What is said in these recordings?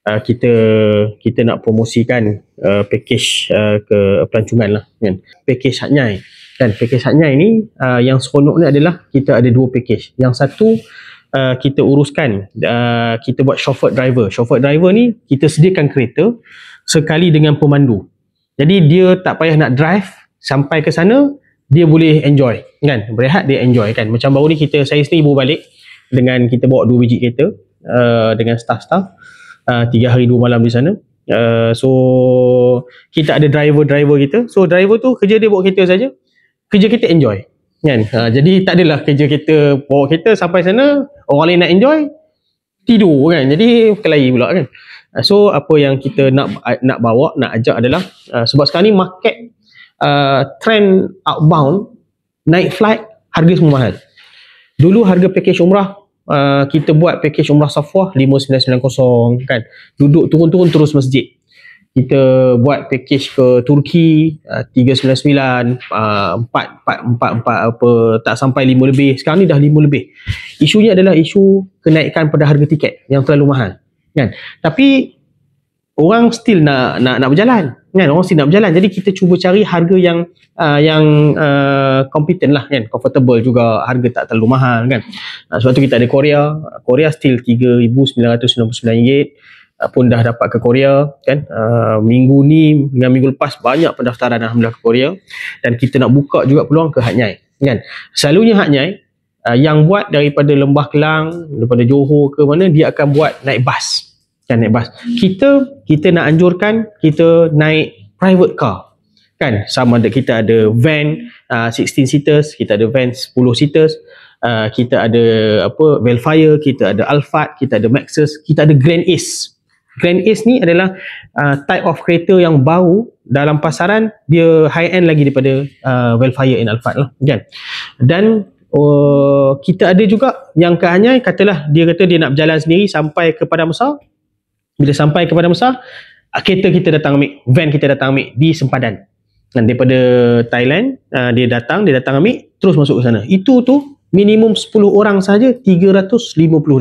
Uh, kita kita nak promosikan uh, package uh, ke pelancongan lah kan package Hatnyai kan. package Hatnyai ni uh, yang seronok ni adalah kita ada dua package yang satu uh, kita uruskan uh, kita buat chauffeur driver chauffeur driver ni kita sediakan kereta sekali dengan pemandu jadi dia tak payah nak drive sampai ke sana dia boleh enjoy kan berehat dia enjoy kan macam baru ni kita saya sendiri baru balik dengan kita bawa dua biji kereta Uh, dengan staff-staff uh, tiga hari dua malam di sana uh, so kita ada driver-driver kita so driver tu kerja dia bawa kereta saja kerja kita enjoy kan uh, jadi tak adalah kerja kita bawa kereta sampai sana orang lain nak enjoy tidur kan jadi kelahi pula kan uh, so apa yang kita nak nak bawa nak ajak adalah uh, sebab sekarang ni market uh, trend outbound naik flight harga semua mahal dulu harga package umrah uh, kita buat pakej umrah safwah 5990 kan duduk turun-turun terus masjid kita buat pakej ke Turki uh, 399 uh, 4, 4, empat apa tak sampai 5 lebih sekarang ni dah 5 lebih isunya adalah isu kenaikan pada harga tiket yang terlalu mahal kan tapi orang still nak nak nak berjalan kan orang mesti nak berjalan jadi kita cuba cari harga yang uh, yang uh, competent lah kan comfortable juga harga tak terlalu mahal kan uh, sebab tu kita ada Korea uh, Korea still 3999 ringgit uh, pun dah dapat ke Korea kan uh, minggu ni dengan minggu lepas banyak pendaftaran alhamdulillah ke Korea dan kita nak buka juga peluang ke Hatnyai kan selalunya Hatnyai uh, yang buat daripada Lembah Kelang daripada Johor ke mana dia akan buat naik bas dan naik bas. Kita kita nak anjurkan kita naik private car. Kan? Sama ada kita ada van uh, 16 seaters, kita ada van 10 seaters, uh, kita ada apa Velfire, kita ada Alphard, kita ada Maxus, kita ada Grand Ace. Grand Ace ni adalah uh, type of kereta yang baru dalam pasaran dia high end lagi daripada uh, Velfire and Alphard lah kan. Dan uh, kita ada juga yang kehanyai katalah dia kata dia nak berjalan sendiri sampai ke Padang Besar bila sampai kepada Mesah kereta kita datang ambil van kita datang ambil di sempadan dan daripada Thailand uh, dia datang dia datang ambil terus masuk ke sana itu tu minimum 10 orang saja RM350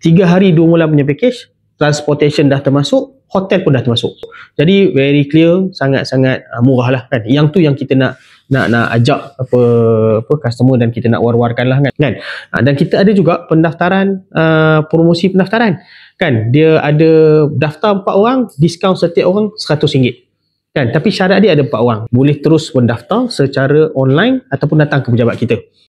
3 hari 2 malam punya package transportation dah termasuk hotel pun dah termasuk jadi very clear sangat-sangat uh, murah lah kan yang tu yang kita nak nak nak ajak apa apa customer dan kita nak war-warkan lah kan, kan? Uh, dan kita ada juga pendaftaran uh, promosi pendaftaran kan dia ada daftar empat orang diskaun setiap orang RM100 kan tapi syarat dia ada 4 orang boleh terus mendaftar secara online ataupun datang ke pejabat kita